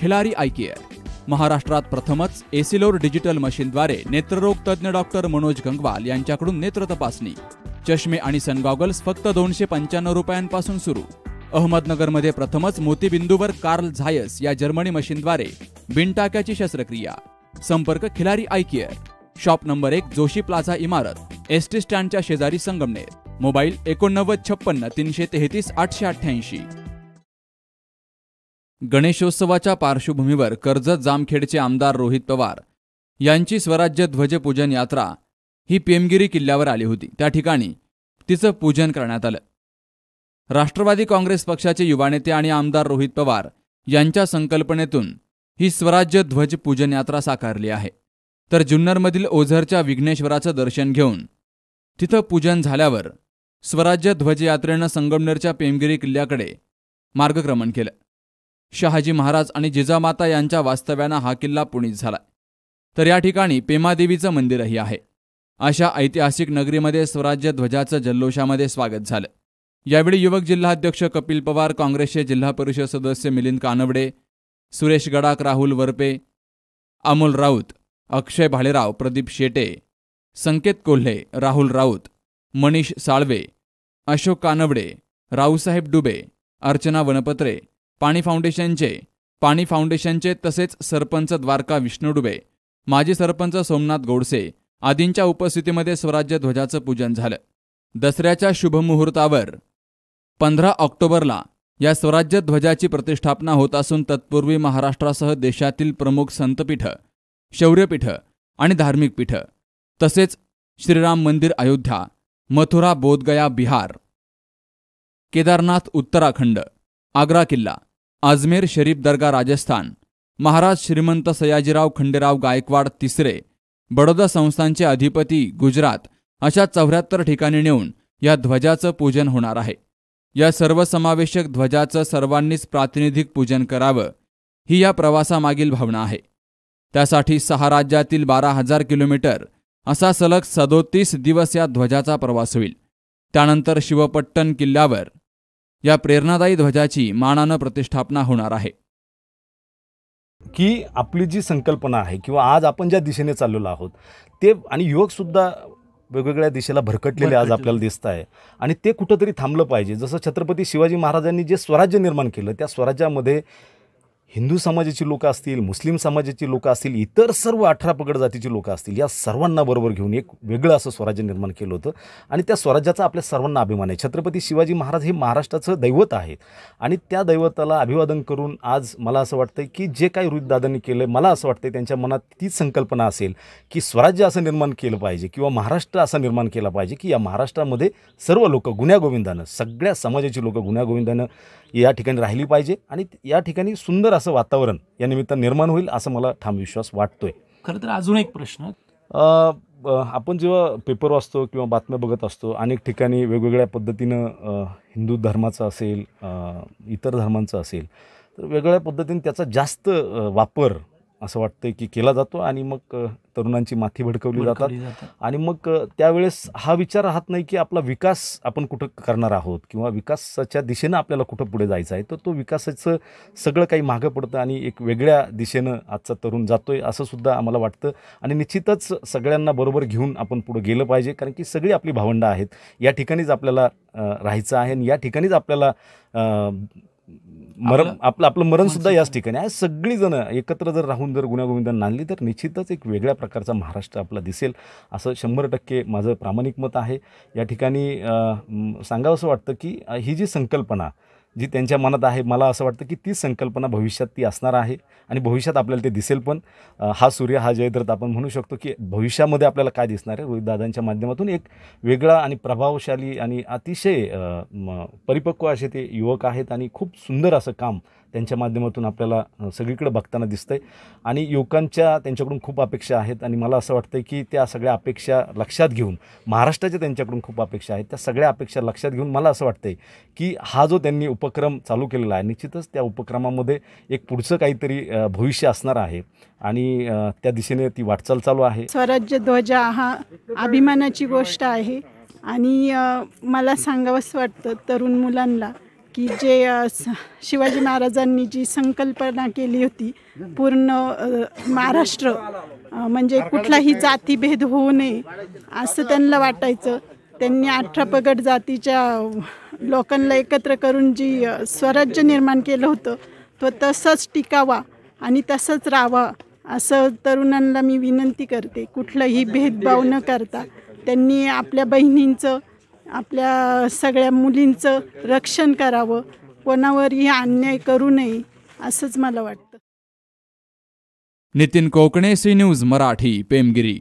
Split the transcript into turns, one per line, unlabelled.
Khillari I महाराष्ट्रात प्रथमच एसिलोर digital मशीनद्वारे नेत्ररोग तज्ञ डॉक्टर मनोज गंगवाल यांच्याकडून नेत्र तपासणी चष्मे आणि सनगॉगल्स फक्त दोनशे पंच्याण्णव रुपयांपासून सुरू अहमदनगरमध्ये प्रथमच मोतीबिंदूवर कार्ल झायस या जर्मनी मशीनद्वारे बिनटाक्याची शस्त्रक्रिया संपर्क खिलारी आयकेअर शॉप नंबर एक जोशी प्लाझा इमारत एसटी स्टँडच्या शेजारी संगमनेर मोबाईल एकोणनव्वद छप्पन्न तीनशे तेहतीस आठशे अठ्ठ्याऐंशी गणेशोत्सवाच्या पार्श्वभूमीवर कर्जत जामखेडचे आमदार रोहित पवार यांची स्वराज्य ध्वजपूजन यात्रा ही पेमगिरी किल्ल्यावर आली होती त्या ठिकाणी तिचं पूजन करण्यात आलं राष्ट्रवादी काँग्रेस पक्षाचे युवा नेते आणि आमदार रोहित पवार यांच्या संकल्पनेतून ही स्वराज्य ध्वज पूजन यात्रा साकारली आहे तर जुन्नरमधील ओझरच्या विघ्नेश्वराचं दर्शन घेऊन तिथं पूजन झाल्यावर स्वराज्य ध्वजयात्रेनं संगमनेरच्या पेमगिरी किल्ल्याकडे मार्गक्रमण केलं शहाजी महाराज आणि जिजामाता यांच्या वास्तव्यानं हा किल्ला पुणीत झाला तर या ठिकाणी पेमादेवीचं मंदिरही आहे अशा ऐतिहासिक नगरीमध्ये स्वराज्य ध्वजाचं जल्लोषामध्ये स्वागत झालं यावेळी युवक जिल्हाध्यक्ष कपिल पवार काँग्रेसचे जिल्हा परिषद सदस्य मिलिंद कानवडे सुरेश गडाक राहुल वरपे अमोल राऊत अक्षय भालेराव प्रदीप शेटे संकेत कोल्हे राहुल राऊत मनीष साळवे अशोक कानवडे रावसाहेब डुबे अर्चना वनपत्रे पाणी फाउंडेशनचे पाणी फाउंडेशनचे तसेच सरपंच द्वारका विष्णू माजी सरपंच सोमनाथ गोडसे आदींच्या उपस्थितीमध्ये स्वराज्य ध्वजाचं पूजन झालं दसऱ्याच्या शुभमुहूर्तावर पंधरा ऑक्टोबरला या स्वराज्य ध्वजाची प्रतिष्ठापना होत असून तत्पूर्वी महाराष्ट्रासह देशातील प्रमुख संतपीठं शौर्यपीठं आणि धार्मिक पीठं तसेच श्रीराम मंदिर अयोध्या मथुरा बोधगया बिहार केदारनाथ उत्तराखंड आग्रा किल्ला आजमेर शरीफ दर्गा राजस्थान महाराज श्रीमंत सयाजीराव खंडेराव गायकवाड तिसरे बडोदा संस्थांचे अधिपती गुजरात अशा चौऱ्याहत्तर ठिकाणी नेऊन या ध्वजाचं पूजन होणार आहे या सर्वसमावेशक ध्वजाचं सर्वांनीच प्रातिनिधिक पूजन करावं ही या प्रवासामागील भावना आहे त्यासाठी सहा राज्यातील बारा हजार किलोमीटर असा सलग सदोतीस दिवस या ध्वजाचा प्रवास होईल त्यानंतर शिवपट्टण किल्ल्यावर या प्रेरणादायी ध्वजाची मानानं प्रतिष्ठापना होणार आहे की आपली जी संकल्पना आहे किंवा आज आपण ज्या दिशेने चाललेलो आहोत
ते आणि युवक सुद्धा वेगवेगळ्या दिशेला भरकटलेले आज आपल्याला दिसत आहे आणि ते कुठंतरी थांबलं पाहिजे जसं छत्रपती शिवाजी महाराजांनी जे स्वराज्य निर्माण केलं त्या स्वराज्यामध्ये हिंदू समाजाची लोकं असतील मुस्लिम समाजाची लोकं असतील इतर सर्व अठरा पगड जातीची लोकं असतील या सर्वांना बरोबर घेऊन एक वेगळं असं स्वराज्य निर्माण केलं होतं आणि त्या स्वराज्याचा आपल्या सर्वांना अभिमान आहे छत्रपती शिवाजी महाराज हे महाराष्ट्राचं दैवत आहेत आणि त्या दैवताला अभिवादन करून आज मला असं वाटतं की जे काही रुद्दादांनी केलं आहे मला असं वाटतं त्यांच्या मनात तीच संकल्पना असेल की स्वराज्य असं निर्माण केलं पाहिजे किंवा महाराष्ट्र असं निर्माण केला पाहिजे की या महाराष्ट्रामध्ये सर्व लोकं गुन्ह्यागोविंदानं सगळ्या समाजाची लोकं गुन्ह्यागोविंदानं या ठिकाणी राहिली पाहिजे आणि या ठिकाणी सुंदर असं वातावरण या निमित्त निर्माण होईल असं मला ठाम विश्वास वाटतोय खरं तर अजून एक प्रश्न आपण जेव्हा पेपर वाचतो किंवा बातम्या बघत असतो अनेक ठिकाणी वेगवेगळ्या पद्धतीनं हिंदू धर्माचं असेल इतर धर्मांचं असेल तर वेगवेगळ्या पद्धतीने त्याचा जास्त वापर असं वाटतं की केला जातो आणि मग तरुणांची माथी भडकवली जातात आणि मग त्यावेळेस हा विचार राहत नाही की आपला विकास आपण कुठं करणार आहोत किंवा विकासाच्या दिशेनं आपल्याला कुठं पुढे जायचं आहे तर तो विकासाचं सगळं काही मागं पडतं आणि एक वेगळ्या दिशेनं आजचा तरुण जातोय असं सुद्धा आम्हाला वाटतं आणि निश्चितच सगळ्यांना बरोबर घेऊन आपण पुढं गेलं पाहिजे कारण की सगळी आपली भावंडं आहेत या ठिकाणीच आपल्याला राहायचं आहे आणि या ठिकाणीच आपल्याला
मरण आपलं आपलं मरण सुद्धा याच
ठिकाणी आहे सगळी जण एकत्र जर राहून जर गुन्हागोविंदा नांदली तर निश्चितच एक वेगळ्या प्रकारचा महाराष्ट्र आपला दिसेल असं शंभर टक्के माझं प्रामाणिक मत आहे या ठिकाणी सांगावं असं वाटतं की ही जी संकल्पना जी त्यांच्या मनात आहे मला असं वाटतं की ती संकल्पना भविष्यात ती असणार आहे आणि भविष्यात आपल्याला ते दिसेल पण हा सूर्य हा जयद्रथ आपण म्हणू शकतो की भविष्यामध्ये आपल्याला काय दिसणार आहे रोहितदादांच्या माध्यमातून एक वेगळा आणि प्रभावशाली आणि अतिशय परिपक्व असे ते युवक आहेत आणि खूप सुंदर असं काम त्यांच्या माध्यमातून आपल्याला सगळीकडे बघताना दिसतं आहे आणि युवकांच्या त्यांच्याकडून खूप अपेक्षा आहेत आणि मला असं वाटतं की त्या सगळ्या अपेक्षा लक्षात घेऊन महाराष्ट्राच्या त्यांच्याकडून खूप अपेक्षा आहेत त्या सगळ्या अपेक्षा लक्षात घेऊन मला असं वाटतं की हा जो त्यांनी उपक्रम चालू केलेला आहे निश्चितच त्या उपक्रमामध्ये एक पुढचं काहीतरी भविष्य असणार आहे आणि त्या दिशेने ती वाटचाल चालू आहे
स्वराज्य ध्वजा हा अभिमानाची गोष्ट आहे आणि मला सांगावंसं वाटतं तरुण मुलांना की जे शिवाजी महाराजांनी जी संकल्पना केली होती पूर्ण महाराष्ट्र म्हणजे कुठलाही जातीभेद होऊ नये असं त्यांना वाटायचं त्यांनी अठरा पगड जातीच्या लोकांना एकत्र करून जी स्वराज्य निर्माण केलं होतं तो तसंच टिकावा आणि तसंच राहावा असं तरुणांना मी विनंती करते कुठलाही भेदभाव न करता त्यांनी आपल्या बहिणींचं आपल्या सगळ्या मुलींचं रक्षण करावं कोणावरही अन्याय करू नये असंच मला
वाटतं नितीन कोकणे सी न्यूज मराठी पेमगिरी